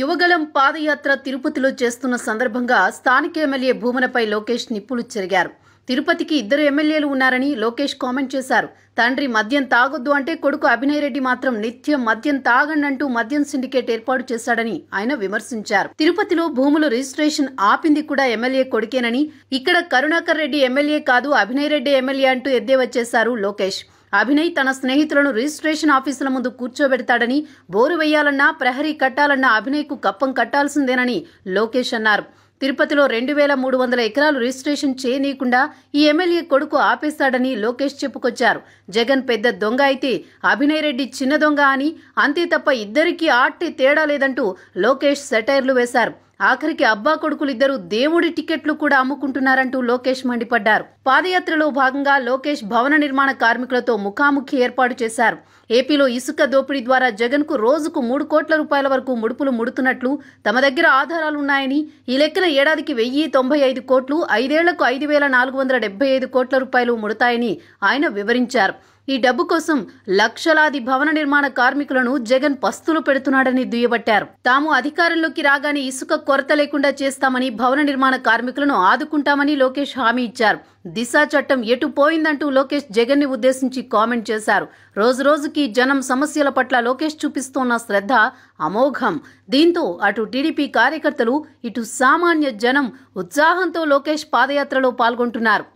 యువగలం పాదయాత్ర తిరుపతిలో చేస్తున్న సందర్భంగా స్థానిక ఎమ్మెల్యే భూమనపై లోకేష్ నిప్పులు చెరిగారు తిరుపతికి ఇద్దరు ఎమ్మెల్యేలు ఉన్నారని లోకేష్ కామెంట్ చేశారు తండ్రి మద్యం తాగొద్దు అంటే కొడుకు అభినయ్ రెడ్డి మాత్రం నిత్యం మద్యం తాగండంటూ మద్యం సిండికేట్ ఏర్పాటు చేశాడని ఆయన విమర్శించారు తిరుపతిలో భూముల రిజిస్ట్రేషన్ ఆపింది కూడా ఎమ్మెల్యే కొడుకేనని ఇక్కడ కరుణాకర్ రెడ్డి ఎమ్మెల్యే కాదు అభినయ్ రెడ్డి ఎమ్మెల్యే అంటూ ఎద్దేవచ్చేశారు లోకేష్ అభినయ్ తన స్నేహితులను రిజిస్ట్రేషన్ ఆఫీసుల ముందు కూర్చోబెడతాడని బోరు వేయాలన్నా ప్రహరీ కట్టాలన్నా అభినయ్కు కప్పం కట్టాల్సిందేనని లోకేష్ అన్నారు తిరుపతిలో రెండు వేల మూడు వందల ఎకరాలు రిజిస్ట్రేషన్ చేయనీయకుండా ఈ ఎమ్మెల్యే కొడుకు ఆపేస్తాడని లోకేష్ చెప్పుకొచ్చారు జగన్ పెద్ద దొంగ అయితే అభినయ్ రెడ్డి చిన్న దొంగ అని అంతే తప్ప ఇద్దరికీ ఆట్టి తేడా లేదంటూ లోకేష్ సెటైర్లు వేశారు ఆఖరికి అబ్బా కొడుకులిద్దరూ దేవుడి టికెట్లు కూడా అమ్ముకుంటున్నారంటూ లోకేష్ మండిపడ్డారు పాదయాత్రలో భాగంగా లోకేష్ భవన నిర్మాణ కార్మికులతో ముఖాముఖి ఏర్పాటు చేశారు ఏపీలో ఇసుక దోపిడీ ద్వారా జగన్కు రోజుకు మూడు కోట్ల రూపాయల వరకు ముడుపులు ముడుతున్నట్లు తమ దగ్గర ఆధారాలున్నాయని ఈ లెక్కన ఏడాదికి వెయ్యి తొంభై ఐదు కోట్లు ఐదేళ్లకు ఐదు వేల నాలుగు వందల డెబ్బై ఐదు కోట్ల రూపాయలు ముడతాయని ఆయన వివరించారు ఈ డబ్బు కోసం లక్షలాది భవన నిర్మాణ కార్మికులను జగన్ పస్తులు పెడుతున్నాడని దుయ్యబట్టారు తాము అధికారంలోకి రాగానే ఇసుక కొరత లేకుండా చేస్తామని భవన నిర్మాణ కార్మికులను ఆదుకుంటామని లోకేష్ హామీ ఇచ్చారు దిశ చట్టం ఎటు పోయిందంటూ లోకేష్ జగన్ ని ఉద్దేశించి కామెంట్ చేశారు రోజు రోజుకి జనం సమస్యల పట్ల లోకేష్ చూపిస్తోన్న శ్రద్ధ అమోఘం దీంతో అటు టీడీపీ కార్యకర్తలు ఇటు సామాన్య జనం ఉత్సాహంతో లోకేష్ పాదయాత్రలో పాల్గొంటున్నారు